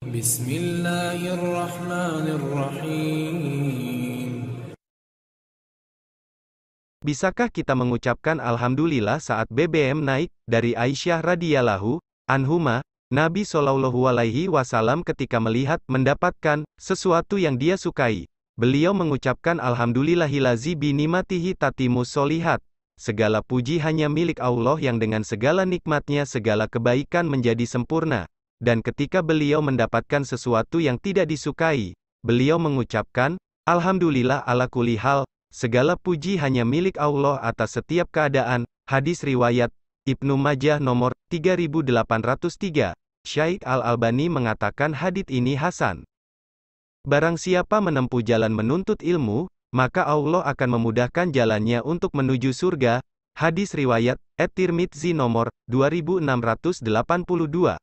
Bismillahirrahmanirrahim. Bisakah kita mengucapkan alhamdulillah saat BBM naik dari Aisyah radhiyallahu anhuma Nabi Shallallahu alaihi wasallam ketika melihat mendapatkan sesuatu yang dia sukai beliau mengucapkan alhamdulillahilazi binimatihi tatimu solihat segala puji hanya milik Allah yang dengan segala nikmatnya segala kebaikan menjadi sempurna dan ketika beliau mendapatkan sesuatu yang tidak disukai, beliau mengucapkan, Alhamdulillah ala kuli hal, segala puji hanya milik Allah atas setiap keadaan, hadis riwayat, Ibnu Majah nomor 3803, Syaikh Al-Albani mengatakan hadit ini Hasan. Barang siapa menempuh jalan menuntut ilmu, maka Allah akan memudahkan jalannya untuk menuju surga. Hadis riwayat At-Tirmidzi nomor 2682.